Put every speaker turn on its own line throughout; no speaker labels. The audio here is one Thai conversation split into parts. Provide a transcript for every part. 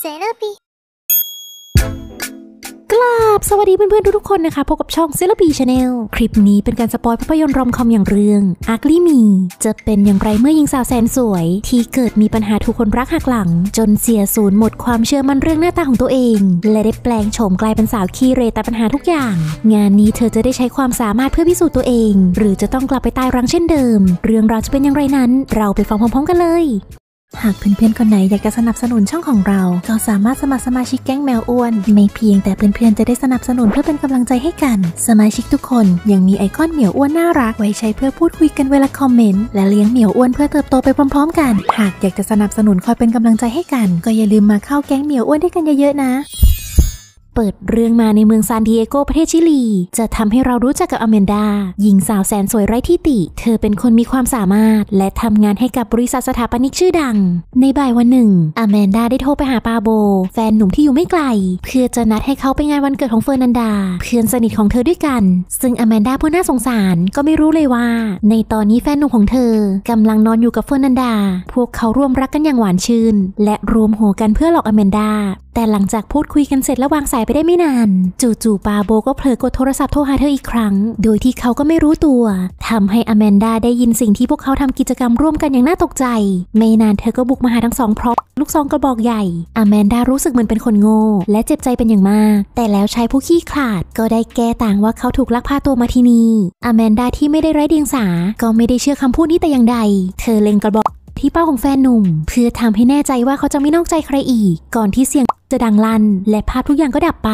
เซราปีกราบสวัสดีเพื่อนๆทุกๆคนนะคะพบกับช่องเซเลปีชาแนลคลิปนี้เป็นการสปอยภาพยนตร์รอมคอมอย่างเรื่องอาร์คลี่มี จะเป็นอย่างไรเมื่อหญิงสาวแสนสวย ที่เกิดมีปัญหาถูกคนรักหักหลัง จนเสียศูนย์หมดความเชื่อมั่นเรื่องหน้าตาของตัวเอง และได้แปลงโฉมกลายเป็นสาวขี้เรตัดปัญหาทุกอย่าง งานนี้เธอจะได้ใช้ความสามารถเพื่อพิสูจน์ตัวเอง หรือจะต้องกลับไปตายรังเช่นเดิม เรื่องราวจะเป็นอย่างไรนั้น เราไปฟังพร้อมๆกันเลยหากเพื่อนๆ คนไหนอยากจะสนับสนุนช่องของเรา ก็สามารถสมัครสมาชิกแก๊งแมวอ้วนไม่เพียงแต่เพื่อนๆ จะได้สนับสนุนเพื่อเป็นกำลังใจให้กัน สมาชิกทุกคน ยังมีไอคอนเหมียวอ้วนน่ารัก ไว้ใช้เพื่อพูดคุยกันเวลาคอมเมนต์และเลี้ยงเหมียวอ้วนเพื่อเติบโตไปพร้อมๆ กัน หากอยากจะสนับสนุนคอยเป็นกำลังใจให้กัน ก็อย่าลืมมาเข้าแก๊งเหมียวอ้วนด้วยกันเยอะๆนะเปิดเรื่องมาในเมืองซานดิเอโกประเทศชิลี จะทำให้เรารู้จักกับอเมนดาหญิงสาวแสนสวยไร้ที่ติ เธอเป็นคนมีความสามารถและทำงานให้กับบริษัทสถาปนิกชื่อดัง ในบ่ายวันหนึ่ง อเมนดาได้โทรไปหาปาโบ แฟนหนุ่มที่อยู่ไม่ไกล เพื่อจะนัดให้เขาไปงานวันเกิดของเฟอร์นันดา เพื่อนสนิทของเธอด้วยกันซึ่งอเมนดาผู้น่าสงสารก็ไม่รู้เลยว่าในตอนนี้แฟนหนุ่มของเธอกำลังนอนอยู่กับเฟอร์นันดาพวกเขาร่วมรักกันอย่างหวานชื่น และรวมหัวกันเพื่อหลอกอเมนดาแต่หลังจากพูดคุยกันเสร็จแล้ววางสายไปได้ไม่นาน จู่ๆปาโบ ก็เผลอกดโทรศัพท์โทรหาเธออีกครั้ง โดยที่เขาก็ไม่รู้ตัว ทำให้อแมนดาได้ยินสิ่งที่พวกเขาทำกิจกรรมร่วมกันอย่างน่าตกใจ ไม่นานเธอก็บุกมาหาทั้งสองพร้อมลูกซองกระบอกใหญ่อแมนดารู้สึกเหมือนเป็นคนโง่และเจ็บใจเป็นอย่างมาก แต่แล้วชายผู้ขี้ขลาดก็ได้แก้ต่างว่าเขาถูกลักพาตัวมาที่นี่อแมนดาที่ไม่ได้ไร้เดียงสา ก็ไม่ได้เชื่อคำพูดนี้แต่อย่างใด เธอเล็งกระบอกที่เป้าของแฟนหนุ่ม เพื่อทำให้แน่ใจว่าเขาจะไม่นอกใจใครอีก ก่อนที่เสียงจะดังลั่นและภาพทุกอย่างก็ดับไป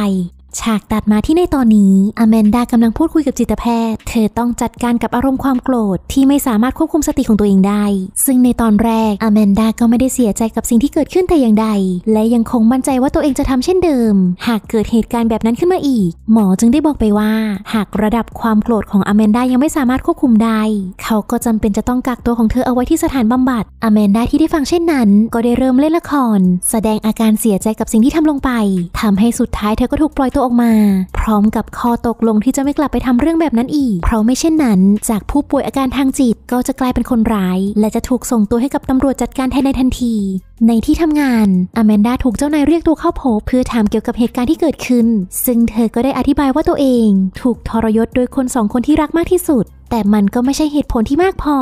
ฉากตัดมาที่ในตอนนี้อแมนดากำลังพูดคุยกับจิตแพทย์ เธอต้องจัดการกับอารมณ์ความโกรธที่ไม่สามารถควบคุมสติของตัวเองได้ ซึ่งในตอนแรกอแมนดาก็ไม่ได้เสียใจกับสิ่งที่เกิดขึ้นแต่อย่างใด และยังคงมั่นใจว่าตัวเองจะทำเช่นเดิม หากเกิดเหตุการณ์แบบนั้นขึ้นมาอีก หมอจึงได้บอกไปว่า หากระดับความโกรธของอแมนดายังไม่สามารถควบคุมได้ เขาก็จำเป็นจะต้องกักตัวของเธอเอาไว้ที่สถานบำบัดอแมนดาที่ได้ฟังเช่นนั้นก็ได้เริ่มเล่นละคร แสดงอาการเสียใจกับสิ่งที่ทำลงไปทำให้สุดท้ายเธอก็ถูกปล่อยตัวออกมา พร้อมกับคอตกลงที่จะไม่กลับไปทำเรื่องแบบนั้นอีก เพราะไม่เช่นนั้น จากผู้ป่วยอาการทางจิตก็จะกลายเป็นคนร้าย และจะถูกส่งตัวให้กับตำรวจจัดการแทนในทันที ในที่ทำงานอแมนดาถูกเจ้านายเรียกตัวเข้าพบเพื่อถามเกี่ยวกับเหตุการณ์ที่เกิดขึ้น ซึ่งเธอก็ได้อธิบายว่าตัวเอง ถูกทรยศโดยคนสองคนที่รักมากที่สุดแต่มันก็ไม่ใช่เหตุผลที่มากพอ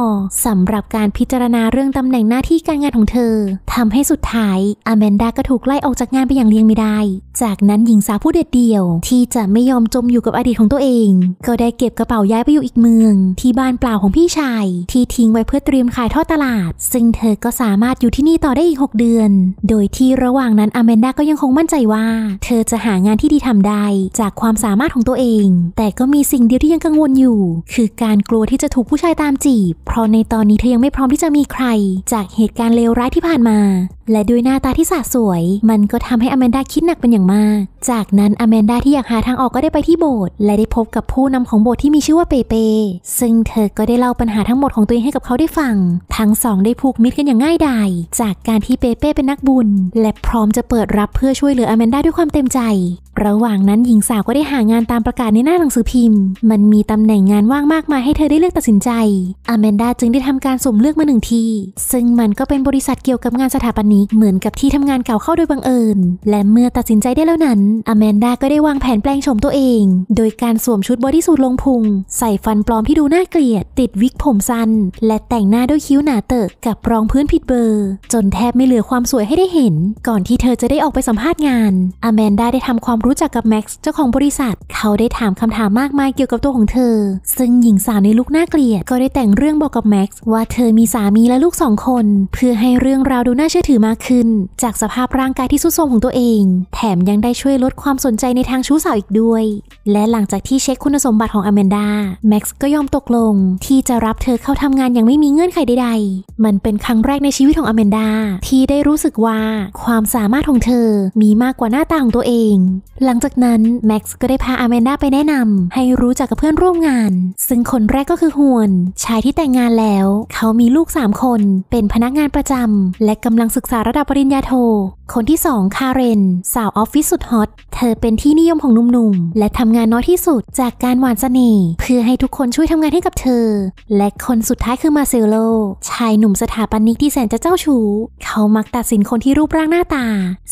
สำหรับการพิจารณาเรื่องตำแหน่งหน้าที่การงานของเธอทำให้สุดท้ายอแมนดาก็ถูกไล่ออกจากงานไปอย่างเลี่ยงไม่ได้ จากนั้นหญิงสาวผู้เด็ดเดี่ยว ที่จะไม่ยอมจมอยู่กับอดีตของตัวเอง ก็ได้เก็บกระเป๋าย้ายไปอยู่อีกเมือง ที่บ้านเปล่าของพี่ชาย ที่ทิ้งไว้เพื่อเตรียมขายทอดตลาด ซึ่งเธอก็สามารถอยู่ที่นี่ต่อได้อีก6เดือนโดยที่ระหว่างนั้นอแมนดาก็ยังคงมั่นใจว่าเธอจะหางานที่ดีทำได้จากความสามารถของตัวเอง แต่ก็มีสิ่งเดียวที่ยังกังวลอยู่ คือการกลัวที่จะถูกผู้ชายตามจีบ เพราะในตอนนี้เธอยังไม่พร้อมที่จะมีใคร จากเหตุการณ์เลวร้ายที่ผ่านมา และด้วยหน้าตาที่สะสวย มันก็ทำให้อแมนดาคิดหนักเป็นอย่างมากจากนั้นอแมนดาที่อยากหาทางออกก็ได้ไปที่โบสถ์และได้พบกับผู้นำของโบสถ์ที่มีชื่อว่าเปเปซึ่งเธอก็ได้เล่าปัญหาทั้งหมดของตัวเอง ให้กับเขาได้ฟัง ทั้งสองได้ผูกมิตรกันอย่างง่ายดายจากการที่เปเปเป็นนักบุญและพร้อมจะเปิดรับเพื่อช่วยเหลืออแมนดาด้วยความเต็มใจ ระหว่างนั้นหญิงสาวก็ได้หางานตามประกาศในหน้าหนังสือพิมพ์ มันมีตำแหน่งงานว่างมากมายให้เธอได้เลือกตัดสินใจอแมนดาจึงได้ทำการสมเลือกมาหนึ่งทีซึ่งมันก็เป็นบริษัทเกี่ยวกับงานสถาปนิกเหมือนกับที่ทำงานเก่าเข้าโดยบังเอิญและเมื่อตัดสินใจได้แล้วนั้นอแมนดาก็ได้วางแผนแปลงโฉมตัวเอง โดยการสวมชุดบอดี้สูทลงพุง ใส่ฟันปลอมที่ดูน่าเกลียด ติดวิกผมสั้น และแต่งหน้าด้วยคิ้วหนาเติกกับรองพื้นผิดเบอร์ จนแทบไม่เหลือความสวยให้ได้เห็น ก่อนที่เธอจะได้ออกไปสัมภาษณ์งานอแมนดาได้ทำความรู้จักกับแม็กซ์เจ้าของบริษัท เขาได้ถามคำถามมากมายเกี่ยวกับตัวของเธอ ซึ่งหญิงสาวในลุกน่าเกลียดก็ได้แต่งเรื่องบอกกับแม็กซ์ว่าเธอมีสามีและลูกสองคน เพื่อให้เรื่องราวดูน่าเชื่อถือมากขึ้น จากสภาพร่างกายที่สุดโทรมของตัวเอง แถมยังได้ช่วยลดความสนใจในทางชู้สาวอีกด้วย และหลังจากที่เช็คคุณสมบัติของอแมนดาแม็กซ์ก็ยอมตกลง ที่จะรับเธอเข้าทำงานอย่างไม่มีเงื่อนไขใดๆ มันเป็นครั้งแรกในชีวิตของอแมนดาที่ได้รู้สึกว่า ความสามารถของเธอมีมากกว่าหน้าตาของตัวเอง หลังจากนั้นแม็กซ์ก็ได้พาอแมนดาไปแนะนำให้รู้จักกับเพื่อนร่วมงาน ซึ่งคนแรกก็คือฮวนชายที่แต่งงานแล้ว เขามีลูก3คนเป็นพนักงานประจำและกำลังศึกษาระดับปริญญาโทคนที่ 2คาเรนสาวออฟฟิศสุดฮอตเธอเป็นที่นิยมของหนุ่มๆ และทำงานน้อยที่สุดจากการหวานเสน่ห์เพื่อให้ทุกคนช่วยทำงานให้กับเธอ และคนสุดท้ายคือมาเซลโล ชายหนุ่มสถาปนิกที่แสนจะเจ้าชู้เขามักตัดสินคนที่รูปร่างหน้าตา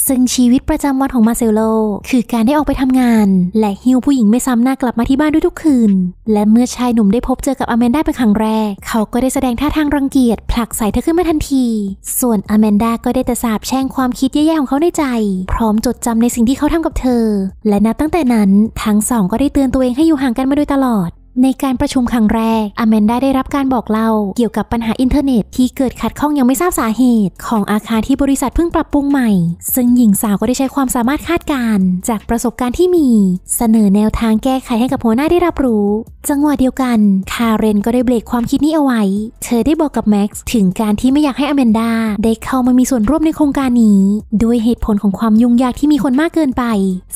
ซึ่งชีวิตประจำวันของมาเซลโล คือการได้ออกไปทำงาน และฮิวผู้หญิงไม่ซ้ำหน้ากลับมาที่บ้านด้วยทุกคืน และเมื่อชายหนุ่มได้พบเจอกับอแมนดาเป็นครั้งแรก เขาก็ได้แสดงท่าทางรังเกียจ ผลักใส่เธอขึ้นมาทันทีส่วนอแมนดาก็ได้แต่สาบแช่งความคิดแย่ๆของเขาในใจพร้อมจดจำในสิ่งที่เขาทำกับกับเธอ และนับตั้งแต่นั้น ทั้งสองก็ได้เตือนตัวเองให้อยู่ห่างกันมาโดยตลอดในการประชุมครั้งแรกอแมนดาได้รับการบอกเล่าเกี่ยวกับปัญหาอินเทอร์เน็ตที่เกิดขัดข้องยังไม่ทราบสาเหตุ ของอาคารที่บริษัทเพิ่งปรับปรุงใหม่ ซึ่งหญิงสาวก็ได้ใช้ความสามารถคาดการ จากประสบการณ์ที่มี เสนอแนวทางแก้ไขให้กับหัวหน้าได้รับรู้ จังหวะเดียวกัน คาเรนก็ได้เบรกความคิดนี้เอาไว้ เธอได้บอกกับแม็กซ์ถึงการที่ไม่อยากให้อแมนดาได้เข้ามามีส่วนร่วมในโครงการนี้ ด้วยเหตุผลของความยุ่งยากที่มีคนมากเกินไป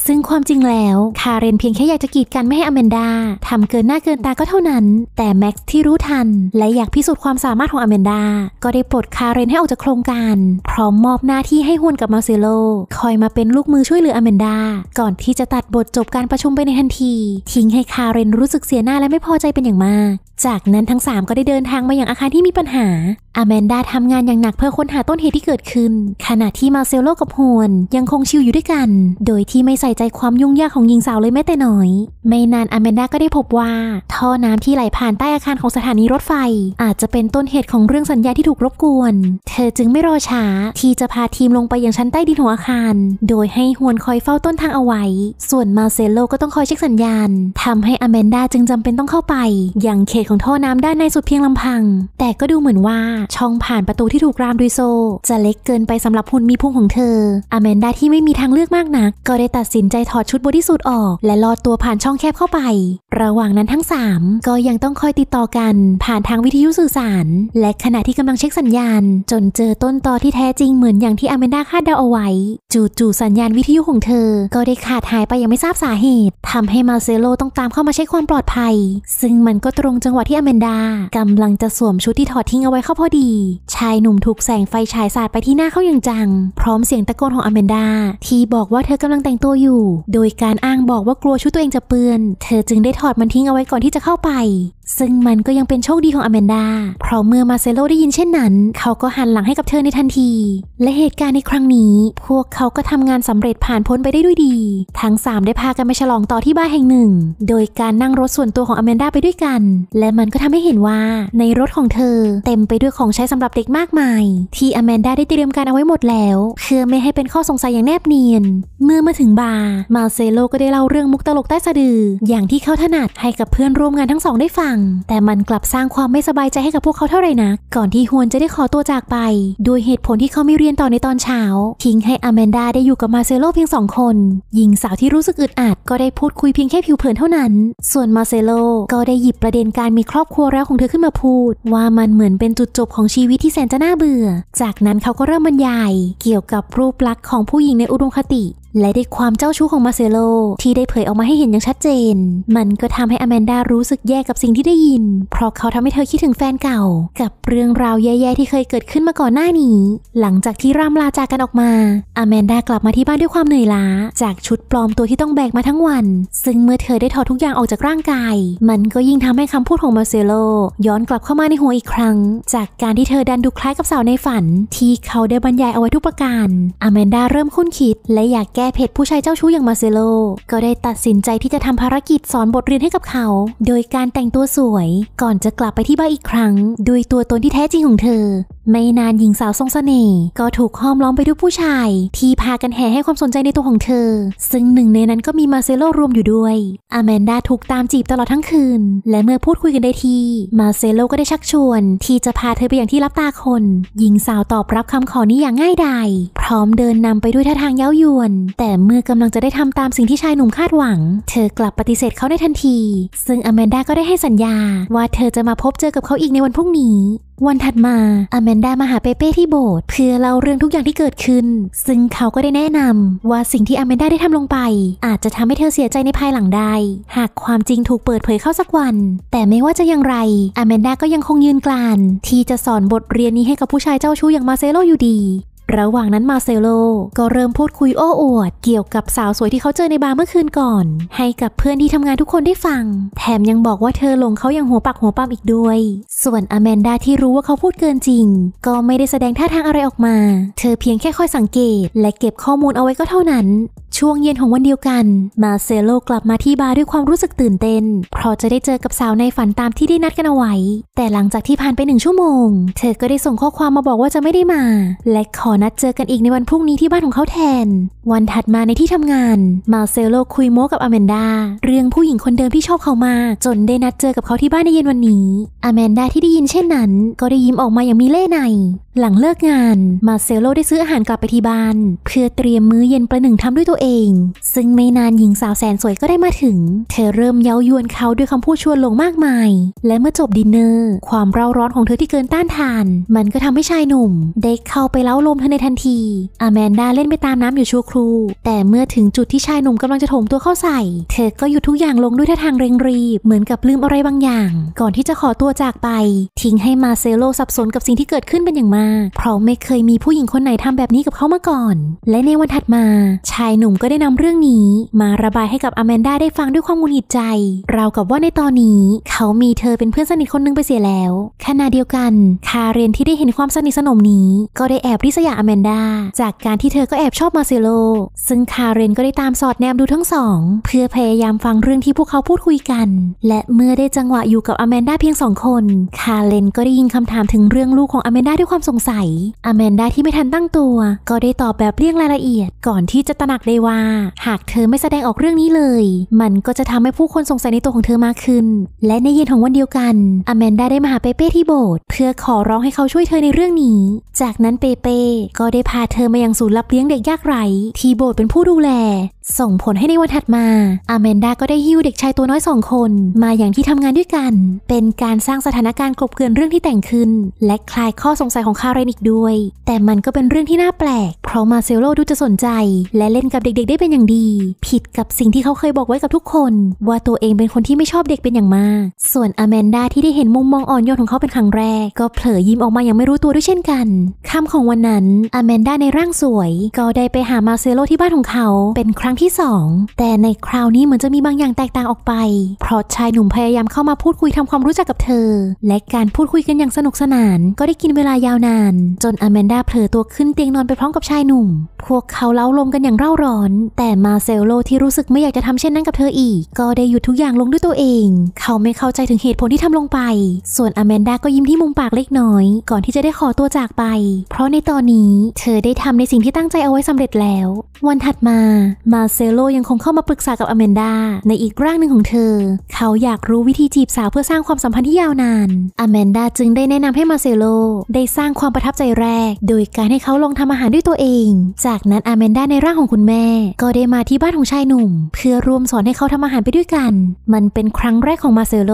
ซึ่งความจริงแล้วคาเรนเพียงแค่อยากจะกีดกันไม่ให้อแมนดาทำเกินหน้าเกินืนตาก็เท่านั้น แต่แม็กซ์ที่รู้ทันและอยากพิสูจน์ความสามารถของอเมนดา ก็ได้ปลดคาเรนให้ออกจากโครงการพร้อมมอบหน้าที่ให้ฮวนกับมาเซโลคอยมาเป็นลูกมือช่วยเหลืออเมนดา ก่อนที่จะตัดบทจบการประชุมไปในทันที ทิ้งให้คาเรนรู้สึกเสียหน้าและไม่พอใจเป็นอย่างมากจากนั้นทั้ง 3ก็ได้เดินทางมาอย่างอาคารที่มีปัญหาอแมนดาทำงานอย่างหนักเพื่อค้นหาต้นเหตุที่เกิดขึ้น ขณะที่มาเซลโลกับฮวนยังคงชิลอยู่ด้วยกัน โดยที่ไม่ใส่ใจความยุ่งยากของหญิงสาวเลยแม้แต่น้อย ไม่นานอแมนดาก็ได้พบว่าท่อน้ำที่ไหลผ่านใต้อาคารของสถานีรถไฟ อาจจะเป็นต้นเหตุของเรื่องสัญญาที่ถูกรบกวน เธอจึงไม่รอช้าที่จะพาทีมลงไปยังชั้นใต้ดินของอาคาร โดยให้ฮวนคอยเฝ้าต้นทางเอาไว้ ส่วนมาเซลโลก็ต้องคอยเช็คสัญญาณทำให้อแมนดาจึงจำเป็นต้องเข้าไปยังเขตของท่อน้ำด้านในสุดเพียงลำพัง แต่ก็ดูเหมือนว่าช่องผ่านประตูที่ถูกรามด้วยโซ่จะเล็กเกินไปสำหรับหุ่นมีพุงของเธออแมนดาที่ไม่มีทางเลือกมากนัก ก็ได้ตัดสินใจถอดชุดบอดี้สูทออก และลอดตัวผ่านช่องแคบเข้าไป ระหว่างนั้นทั้ง 3 ก็ยังต้องคอยติดต่อกันผ่านทางวิทยุสื่อสาร และขณะที่กำลังเช็คสัญญาณ จนเจอต้นตอที่แท้จริงเหมือนอย่างที่อแมนดาคาดเดาเอาไว้ จู่ๆสัญญาณวิทยุของเธอก็ได้ขาดหายไปอย่างไม่ทราบสาเหตุ ทำให้มาเซโลต้องตามเข้ามาเช็คความปลอดภัย ซึ่งมันก็ตรงจังหวะที่อแมนดากำลังจะสวมชุดที่ถอดทิ้งเอาไว้เข้าพอดี ชายหนุ่มถูกแสงไฟฉายสาดไปที่หน้าเขาอย่างจัง พร้อมเสียงตะโกนของอแมนดาที่บอกว่าเธอกำลังแต่งตัวอยู่ โดยการอ้างบอกว่ากลัวชุดตัวเองจะเปื้อน เธอจึงได้ถอดมันทิ้งเอาไว้ก่อนที่จะเข้าไป ซึ่งมันก็ยังเป็นโชคดีของอแมนดาเพราะเมื่อมาเซโลได้ยินเช่นนั้น เขาก็หันหลังให้กับเธอในทันที และเหตุการณ์ในครั้งนี้ พวกเขาก็ทำงานสำเร็จผ่านพ้นไปได้ด้วยดี ทั้ง3ได้พากันไปฉลองต่อที่บ้านแห่งหนึ่ง โดยการนั่งรถส่วนตัวของอแมนดาไปด้วยกันและมันก็ทำให้เห็นว่าในรถของเธอ เต็มไปด้วยของใช้สำหรับเด็กมากมาย ที่อแมนดาได้เตรียมการเอาไว้หมดแล้วเพื่อไม่ให้เป็นข้อสงสัยอย่างแนบเนียนเมื่อมาถึงบาร์มาเซโลก็ได้เล่าเรื่องมุกตลกใต้สะดือ อย่างที่เขาถนัดให้กับเพื่อนร่วมงานทั้งสองได้ฟัง แต่มันกลับสร้างความไม่สบายใจให้กับพวกเขาเท่าไหร่นักก่อนที่ฮวนจะได้ขอตัวจากไปโดยเหตุผลที่เขาไม่เรียนต่อในตอนเช้าทิ้งให้อแมนดาได้อยู่กับมาเซโลเพียงสองคนหญิงสาวที่รู้สึกอึดอัดก็ได้พูดคุยเพียงแค่ผิวเผินเท่านั้น ส่วนมาเซโลก็ได้หยิบประเด็นการมีครอบครัวแล้วของเธอขึ้นมาพูด ว่ามันเหมือนเป็นจุดจบของชีวิตที่แสนจะน่าเบื่อ จากนั้นเขาก็เริ่มบรรยาย เกี่ยวกับรูปลักษณ์ของผู้หญิงในอุดมคติและด้วยความเจ้าชู้ของมาเซโล ที่ได้เผยออกมาให้เห็นอย่างชัดเจน มันก็ทำให้อแมนดารู้สึกแย่กับสิ่งที่ได้ยิน เพราะเขาทำให้เธอคิดถึงแฟนเก่า กับเรื่องราวแย่ๆ ที่เคยเกิดขึ้นมาก่อนหน้านี้ หลังจากที่ร่ำลาจากกันออกมาอแมนดากลับมาที่บ้านด้วยความเหนื่อยล้า จากชุดปลอมตัวที่ต้องแบกมาทั้งวัน ซึ่งเมื่อเธอได้ถอดทุกอย่างออกจากร่างกาย มันก็ยิ่งทำให้คำพูดของมาเซโล ย้อนกลับเข้ามาในหัวอีกครั้ง จากการที่เธอดันดูคล้ายกับสาวในฝัน ที่เขาได้บรรยายเอาไว้ทุกประการอแมนดาเริ่มคุ้นคิด และอยาก้แก้เพจดผู้ชายเจ้าชู้อย่างมาเซโลก็ได้ตัดสินใจที่จะทำภารกิจสอนบทเรียนให้กับเขา โดยการแต่งตัวสวยก่อนจะกลับไปที่บ้านอีกครั้งด้วยตัวตนที่แท้จริงของเธอไม่นานหญิงสาวทรงสเสน่ห์ก็ถูกห้อมล้อมไปด้วยผู้ชายที่พากันแห่ให้ความสนใจในตัวของเธอ ซึ่งหนึ่งในนั้นก็มีมาเซโลรวมอยู่ด้วยอแมนดาถูกตามจีบตลอดทั้งคืน และเมื่อพูดคุยกันได้ที มาเซโลก็ได้ชักชวนที่จะพาเธอไปอย่างที่รับตาคน หญิงสาวตอบรับคำขอนี้อย่างง่ายดายพร้อมเดินนำไปด้วยท่าทางเย้ายวน แต่เมื่อกำลังจะได้ทำตามสิ่งที่ชายหนุ่มคาดหวัง เธอกลับปฏิเสธเขาในทันที ซึ่งอแมนดาก็ได้ให้สัญญาว่าเธอจะมาพบเจอกับเขาอีกในวันพรุ่งนี้วันถัดมาอแมนดามาหาเปเป้ที่โบสถ์เพื่อเล่าเรื่องทุกอย่างที่เกิดขึ้น ซึ่งเขาก็ได้แนะนำว่าสิ่งที่อแมนดาได้ทำลงไป อาจจะทำให้เธอเสียใจในภายหลังได้ หากความจริงถูกเปิดเผยเข้าสักวัน แต่ไม่ว่าจะอย่างไรอแมนดาก็ยังคงยืนกลานที่จะสอนบทเรียนนี้ให้กับผู้ชายเจ้าชู้อย่างมาเซโลอยู่ดีระหว่างนั้นมาเซโลก็เริ่มพูดคุยโอ้อวดเกี่ยวกับสาวสวยที่เขาเจอในบาร์เมื่อคืนก่อน ให้กับเพื่อนที่ทำงานทุกคนได้ฟัง แถมยังบอกว่าเธอหลงเขาอย่างหัวปักหัวปั๊มอีกด้วย ส่วนอแมนดาที่รู้ว่าเขาพูดเกินจริง ก็ไม่ได้แสดงท่าทางอะไรออกมา เธอเพียงแค่คอยสังเกต และเก็บข้อมูลเอาไว้ก็เท่านั้นช่วงเย็นของวันเดียวกันมาเซโลกลับมาที่บาร์ด้วยความรู้สึกตื่นเต้นเพราะจะได้เจอกับสาวในฝันตามที่ได้นัดกันเอาไว้ แต่หลังจากที่ผ่านไปหนึ่งชั่วโมง เธอก็ได้ส่งข้อความมาบอกว่าจะไม่ได้มา และขอนัดเจอกันอีกในวันพรุ่งนี้ที่บ้านของเขาแทน วันถัดมาในที่ทำงาน มาเซโลคุยโม้กับอแมนดา เรื่องผู้หญิงคนเดิมที่ชอบเขามา จนได้นัดเจอกับเขาที่บ้านในเย็นวันนี้อแมนดาที่ได้ยินเช่นนั้น ก็ได้ยิ้มออกมาอย่างมีเล่ห์ในหลังเลิกงานมาเซลโลได้ซื้ออาหารกลับไปที่บ้าน เพื่อเตรียมมื้อเย็นประหนึ่งทำด้วยตัวเอง ซึ่งไม่นานหญิงสาวแสนสวยก็ได้มาถึง เธอเริ่มเย้ายวนเขาด้วยคำพูดชวนลงมากมาย และเมื่อจบดินเนอร์ ความเร่าร้อนของเธอที่เกินต้านทาน มันก็ทำให้ชายหนุ่มได้เข้าไปเล้าลมเธอในทันทีอแมนดาเล่นไปตามน้ำอยู่ชั่วครู่แต่เมื่อถึงจุดที่ชายหนุ่มกำลังจะถมตัวเข้าใส่ เธอก็หยุดทุกอย่างลงด้วยท่าทางเร่งรีบเหมือนกับลืมอะไรบางอย่าง ก่อนที่จะขอตัวจากไป ทิ้งให้มาเซโลสับสนกับสิ่งที่เกิดขึ้นเป็นอย่างมากากเพราะไม่เคยมีผู้หญิงคนไหนทำแบบนี้กับเขามาก่อน และในวันถัดมา ชายหนุ่มก็ได้นำเรื่องนี้ มาระบายให้กับอแมนดาได้ฟังด้วยความงุนหิดใจ ราวกับว่าในตอนนี้เขามีเธอเป็นเพื่อนสนิทคนนึงไปเสียแล้ว ขณะเดียวกัน คาเรนที่ได้เห็นความสนิทสนมนี้ ก็ได้แอบริษยาอแมนดาจากการที่เธอก็แอบชอบมาเซโลซึ่งคาเรนก็ได้ตามสอดแนมดูทั้งสอง เพื่อพยายามฟังเรื่องที่พวกเขาพูดคุยกัน และเมื่อได้จังหวะอยู่กับอแมนดาเพียงสองคนคาเรนก็ได้ยิงคำถามถึงเรื่องลูกของอแมนดาด้วยความสงสัยอแมนดาที่ไม่ทันตั้งตัว ก็ได้ตอบแบบเรียงรายละเอียดก่อนที่จะตระหนักได้ว่า หากเธอไม่แสดงออกเรื่องนี้เลย มันก็จะทำให้ผู้คนสงสัยในตัวของเธอมากขึ้น และในเย็นของวันเดียวกันอแมนดาได้มาหาเปเป้ที่โบสถ์เพื่อขอร้องให้เขาช่วยเธอในเรื่องนี้ จากนั้นเปเป้ก็ได้พาเธอมายังศูนย์รับเลี้ยงเด็กยากไร้ที่โบสถ์เป็นผู้ดูแลส่งผลให้ในวันถัดมาอาเมนดาก็ได้หิ้วเด็กชายตัวน้อยสองคน มาอย่างที่ทำงานด้วยกัน เป็นการสร้างสถานการณ์กลบเกลื่อนเรื่องที่แต่งขึ้น และคลายข้อสงสัยของคาเรนอีกด้วย แต่มันก็เป็นเรื่องที่น่าแปลก เพราะมาเซลโลดูจะสนใจ และเล่นกับเด็กๆได้เป็นอย่างดี ผิดกับสิ่งที่เขาเคยบอกไว้กับทุกคน ว่าตัวเองเป็นคนที่ไม่ชอบเด็กเป็นอย่างมากส่วนอาแมนดาที่ได้เห็นมุมมองอ่อนโยนของเขาเป็นครั้งแรกก็เผลอยิ้มออกมาอย่างไม่รู้ตัวด้วยเช่นกันค่ำของวันนั้นอาแมนดาในร่างสวยก็ได้ไปหามาเซลโลที่บ้านของเขา เป็นครั้งงที่ 2 แต่ในคราวนี้เหมือนจะมีบางอย่างแตกต่างออกไป เพราะชายหนุ่มพยายามเข้ามาพูดคุยทำความรู้จักกับเธอ และการพูดคุยกันอย่างสนุกสนาน ก็ได้กินเวลายาวนานจนอแมนดาเผลอตัวขึ้นเตียงนอนไปพร้อมกับชายหนุ่มพวกเขาเล้าลมกันอย่างเร่าร้อน แต่มาเซลโลที่รู้สึกไม่อยากจะทำเช่นนั้นกับเธออีก ก็ได้หยุดทุกอย่างลงด้วยตัวเอง เขาไม่เข้าใจถึงเหตุผลที่ทำลงไปส่วนอแมนดาก็ยิ้มที่มุมปากเล็กน้อยก่อนที่จะได้ขอตัวจากไป เพราะในตอนนี้เธอได้ทำในสิ่งที่ตั้งใจเอาไว้สำเร็จแล้ว วันถัดมามาาเซโลยังคงเข้ามาปรึกษากับอเมนดาในอีกร่างหนึ่งของเธอ เขาอยากรู้วิธีจีบสาวเพื่อสร้างความสัมพันธ์ที่ยาวนานอเมนดาจึงได้แนะนำให้มาเซโลได้สร้างความประทับใจแรกโดยการให้เขาลองทำอาหารด้วยตัวเองจากนั้นอเมนดาในร่างของคุณแม่ก็ได้มาที่บ้านของชายหนุ่ม เพื่อร่วมสอนให้เขาทำอาหารไปด้วยกัน มันเป็นครั้งแรกของมาเซโล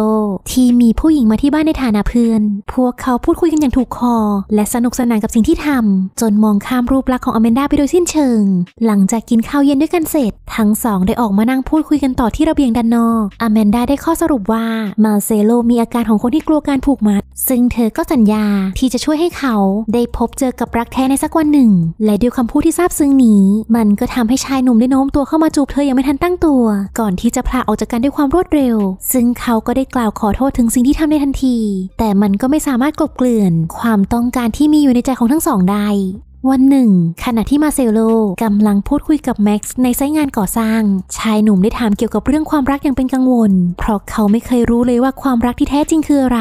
ที่มีผู้หญิงมาที่บ้านในฐานะเพื่อนพวกเขาพูดคุยกันอย่างถูกคอ และสนุกสนานกับสิ่งที่ทำจนมองข้ามรูปลักษณ์ของอเมนดาไปโดยสิ้นเชิงหลังจากกินข้าวเย็นด้วยกันเสร็ร็จทั้งสองได้ออกมานั่งพูดคุยกันต่อที่ระเบียงด้านนอกอแมนดาได้ข้อสรุปว่ามาเซโลมีอาการของคนที่กลัวการผูกมัด ซึ่งเธอก็สัญญาที่จะช่วยให้เขาได้พบเจอกับรักแท้ในสักวันหนึ่ง และด้วยคำพูดที่ซาบซึ้งนี้ มันก็ทำให้ชายหนุ่มได้โน้มตัวเข้ามาจูบเธออย่างไม่ทันตั้งตัว ก่อนที่จะพลาออกจากกันด้วยความรวดเร็ว ซึ่งเขาก็ได้กล่าวขอโทษถึงสิ่งที่ทำในทันที แต่มันก็ไม่สามารถกลบเกลื่อนความต้องการที่มีอยู่ในใจของทั้งสองได้วันหนึ่งขณะที่มาเซโลกำลังพูดคุยกับแม็กซ์ในไซต์งานก่อสร้าง ชายหนุ่มได้ถามเกี่ยวกับเรื่องความรักอย่างเป็นกังวล เพราะเขาไม่เคยรู้เลยว่าความรักที่แท้จริงคืออะไร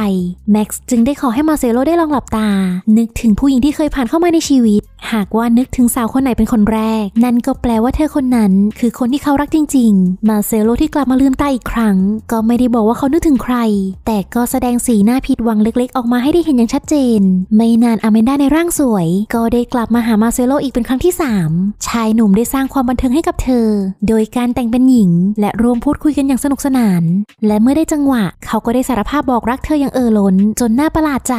แม็กซ์จึงได้ขอให้มาเซโลได้ลองหลับตา นึกถึงผู้หญิงที่เคยผ่านเข้ามาในชีวิตหากว่านึกถึงสาวคนไหนเป็นคนแรก นั่นก็แปลว่าเธอคนนั้นคือคนที่เขารักจริง ๆ มาเซโลที่กลับมาลืมตาอีกครั้ง ก็ไม่ได้บอกว่าเขานึกถึงใคร แต่ก็แสดงสีหน้าผิดหวังเล็กๆออกมาให้ได้เห็นอย่างชัดเจน ไม่นานอเมนดาในร่างสวย ก็ได้กลับมาหามาเซโลอีกเป็นครั้งที่ 3 ชายหนุ่มได้สร้างความบันเทิงให้กับเธอ โดยการแต่งเป็นหญิง และร่วมพูดคุยกันอย่างสนุกสนาน และเมื่อได้จังหวะ เขาก็ได้สารภาพบอกรักเธออย่างเออล้นจนหน้าประหลาดใจ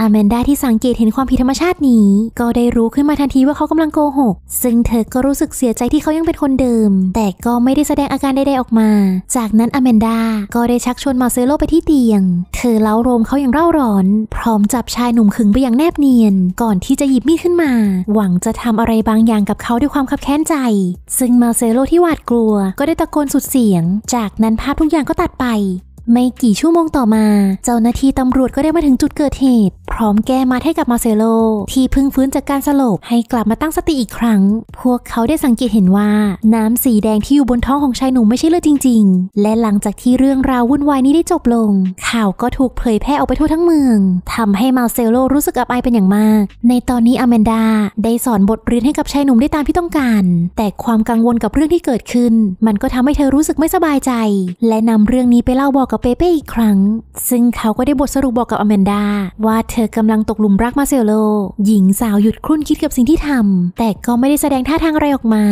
อเมนดาที่สังเกตเห็นความผิดธรรมชาตินี้ก็ได้รู้ขึ้นมาทันทีว่าเขากำลังโกหกซึ่งเธอก็รู้สึกเสียใจที่เขายังเป็นคนเดิม แต่ก็ไม่ได้แสดงอาการใดๆออกมา จากนั้นอแมนดา ก็ได้ชักชวนมาเซโลไปที่เตียง เธอเล้าโรมเขาอย่างเร่าร้อน พร้อมจับชายหนุ่มขึงไปอย่างแนบเนียนก่อนที่จะหยิบมีดขึ้นมา หวังจะทำอะไรบางอย่างกับเขาด้วยความขับแค้นใจ ซึ่งมาเซโลที่หวาดกลัว ก็ได้ตะโกนสุดเสียง จากนั้นภาพทุกอย่างก็ตัดไปไม่กี่ชั่วโมงต่อมา เจ้าหน้าที่ตำรวจก็ได้มาถึงจุดเกิดเหตุ พร้อมแก้มาให้กับมาเซโลที่เพิ่งฟื้นจากการสลบ ให้กลับมาตั้งสติอีกครั้ง พวกเขาได้สังเกตเห็นว่า น้ำสีแดงที่อยู่บนท้องของชายหนุ่มไม่ใช่เลือดจริงๆ และหลังจากที่เรื่องราววุ่นวายนี้ได้จบลง ข่าวก็ถูกเผยแพร่ออกไปทั่วทั้งเมือง ทำให้มาเซโลรู้สึกอับอายเป็นอย่างมากในตอนนี้อแมนดาได้สอนบทเรียนให้กับชายหนุ่มได้ตามที่ต้องการแต่ความกังวลกับเรื่องที่เกิดขึ้น มันก็ทำให้เธอรู้สึกไม่สบายใจ และนำเรื่องนี้ไปเล่าบอกกับับเปเป้อีกครั้ง ซึ่งเขาก็ได้บทสรุปบอกกับอแมนดา ว่าเธอกำลังตกหลุมรักมาเซลโล หญิงสาวหยุดครุ่นคิดกับสิ่งที่ทำแต่ก็ไม่ได้แสดงท่าทางอะไรออกมา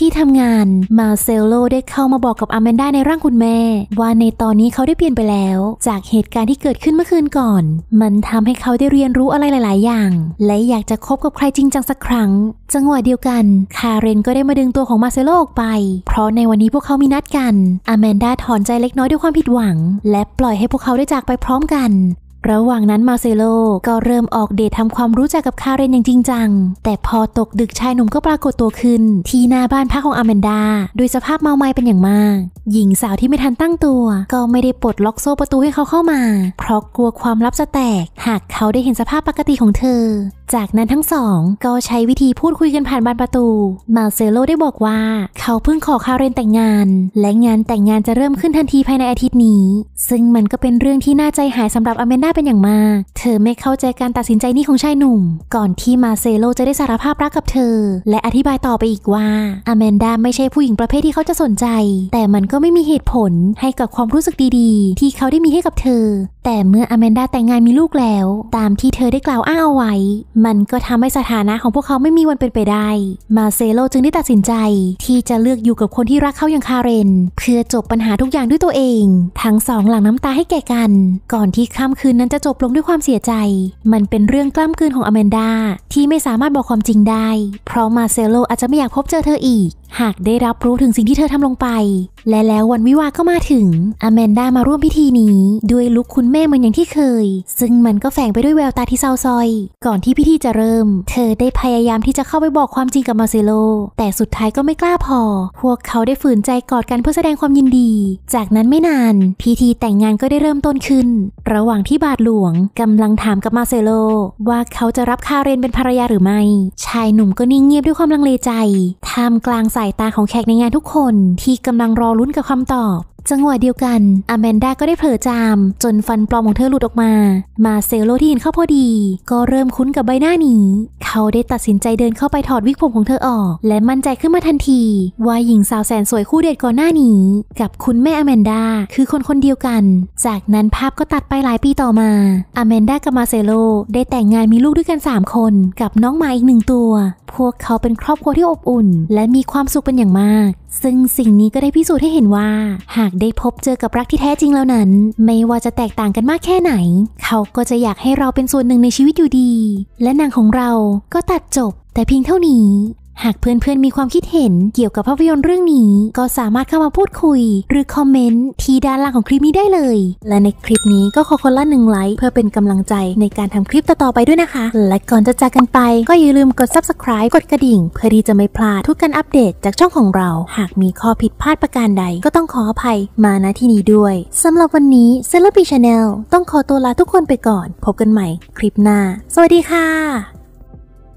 ที่ทำงานมาเซโลได้เข้ามาบอกกับอาแมนด้าในร่างคุณแม่ ว่าในตอนนี้เขาได้เปลี่ยนไปแล้ว จากเหตุการณ์ที่เกิดขึ้นเมื่อคืนก่อน มันทำให้เขาได้เรียนรู้อะไรหลายๆ อย่าง และอยากจะคบกับใครจริงจังสักครั้ง จังหวะเดียวกันคาเรนก็ได้มาดึงตัวของมาเซโลออกไปเพราะในวันนี้พวกเขามีนัดกันอาแมนด้าถอนใจเล็กน้อยด้วยความผิดหวัง และปล่อยให้พวกเขาได้จากไปพร้อมกันระหว่างนั้นมาเซโลก็เริ่มออกเดททำความรู้จักกับคาเรนอย่างจริงจัง แต่พอตกดึกชายหนุ่มก็ปรากฏตัวขึ้นที่หน้าบ้านพักของอแมนดา โดยสภาพเมาไม้เป็นอย่างมาก หญิงสาวที่ไม่ทันตั้งตัวก็ไม่ได้ปลดล็อกโซ่ประตูให้เขาเข้ามา เพราะกลัวความลับจะแตก หากเขาได้เห็นสภาพปกติของเธอจากนั้นทั้งสอง ก็ใช้วิธีพูดคุยกันผ่านบานประตู มาเซโลได้บอกว่า เขาเพิ่งขอคาเรนแต่งงาน และงานแต่งงานจะเริ่มขึ้นทันทีภายในอาทิตย์นี้ซึ่งมันก็เป็นเรื่องที่น่าใจหายสำหรับอเมนดาเป็นอย่างมากเธอไม่เข้าใจการตัดสินใจนี้ของชายหนุ่ม ก่อนที่มาเซโลจะได้สารภาพรักกับเธอและอธิบายต่อไปอีกว่าอแมนดาไม่ใช่ผู้หญิงประเภทที่เขาจะสนใจแต่มันก็ไม่มีเหตุผลให้กับความรู้สึกดีๆ ที่เขาได้มีให้กับเธอ แต่เมื่ออแมนดาแต่งงานมีลูกแล้ว ตามที่เธอได้กล่าวอ้างเอาไว้มันก็ทำให้สถานะของพวกเขาไม่มีวันเป็นไปได้ มาเซโลจึงได้ตัดสินใจ ที่จะเลือกอยู่กับคนที่รักเขาอย่างคาเรนเพื่อจบปัญหาทุกอย่างด้วยตัวเอง ทั้งสองหลั่งน้ำตาให้แก่กัน ก่อนที่ค่ำคืนนั้นจะจบลงด้วยความเสียใจ มันเป็นเรื่องกล้ามกลืนของอแมนดาที่ไม่สามารถบอกความจริงได้เพราะมาเซโลอาจจะไม่อยากพบเจอเธออีกหากได้รับรู้ถึงสิ่งที่เธอทำลงไป และแล้ววันวิวาก็มาถึงอแมนดา มาร่วมพิธีนี้ ด้วยลุคคุณแม่เหมือนอย่างที่เคย ซึ่งมันก็แฝงไปด้วยแววตาที่เศร้าซอย ก่อนที่พิธีจะเริ่ม เธอได้พยายามที่จะเข้าไปบอกความจริงกับมาเซโล แต่สุดท้ายก็ไม่กล้าพอ พวกเขาได้ฝืนใจกอดกันเพื่อแสดงความยินดี จากนั้นไม่นาน พิธีแต่งงานก็ได้เริ่มต้นขึ้น ระหว่างที่บาทหลวงกำลังถามกับมาเซโล ว่าเขาจะรับคาเรนเป็นภรรยาหรือไม่ ชายหนุ่มก็นิ่งเงียบด้วยความลังเลใจ ท่ามกลางสายายตาของแขกในงานทุกคน ที่กำลังรอลุ้นกับคำตอบจังหวะเดียวกันอแมนดาก็ได้เผลอจามจนฟันปลอมของเธอหลุดออกมา มาเซลโลที่เห็นเข้าพอดี ก็เริ่มคุ้นกับใบหน้านี้ เขาได้ตัดสินใจเดินเข้าไปถอดวิกผมของเธอออก และมั่นใจขึ้นมาทันที ว่าหญิงสาวแสนสวยคู่เดทก่อนหน้านี้กับคุณแม่อแมนดาคือคนคนเดียวกัน จากนั้นภาพก็ตัดไปหลายปีต่อมาอแมนดากับมาเซโลได้แต่งงานมีลูกด้วยกัน 3 คน กับน้องหมาอีกหนึ่งตัว พวกเขาเป็นครอบครัวที่อบอุ่น และมีความสุขเป็นอย่างมากซึ่งสิ่งนี้ก็ได้พิสูจน์ให้เห็นว่า หากได้พบเจอกับรักที่แท้จริงแล้วนั้น ไม่ว่าจะแตกต่างกันมากแค่ไหน เขาก็จะอยากให้เราเป็นส่วนหนึ่งในชีวิตอยู่ดี และนางของเราก็ตัดจบแต่เพียงเท่านี้หากเพื่อนๆมีความคิดเห็นเกี่ยวกับภาพยนตร์เรื่องนี้ ก็สามารถเข้ามาพูดคุย หรือคอมเมนต์ที่ด้านล่างของคลิปนี้ได้เลย และในคลิปนี้ก็ขอคนละหนึ่งไลค์เพื่อเป็นกำลังใจในการทำคลิปต่อๆไปด้วยนะคะ และก่อนจะจากกันไปก็อย่าลืมกด subscribe กดกระดิ่ง เพื่อที่จะไม่พลาดทุกการอัปเดต จากช่องของเรา หากมีข้อผิดพลาดประการใด ก็ต้องขออภัยมาณที่นี้ด้วยสำหรับวันนี้เซเลบีชาแนลต้องขอตัวลาทุกคนไปก่อน พบกันใหม่ คลิปหน้า สวัสดีค่ะ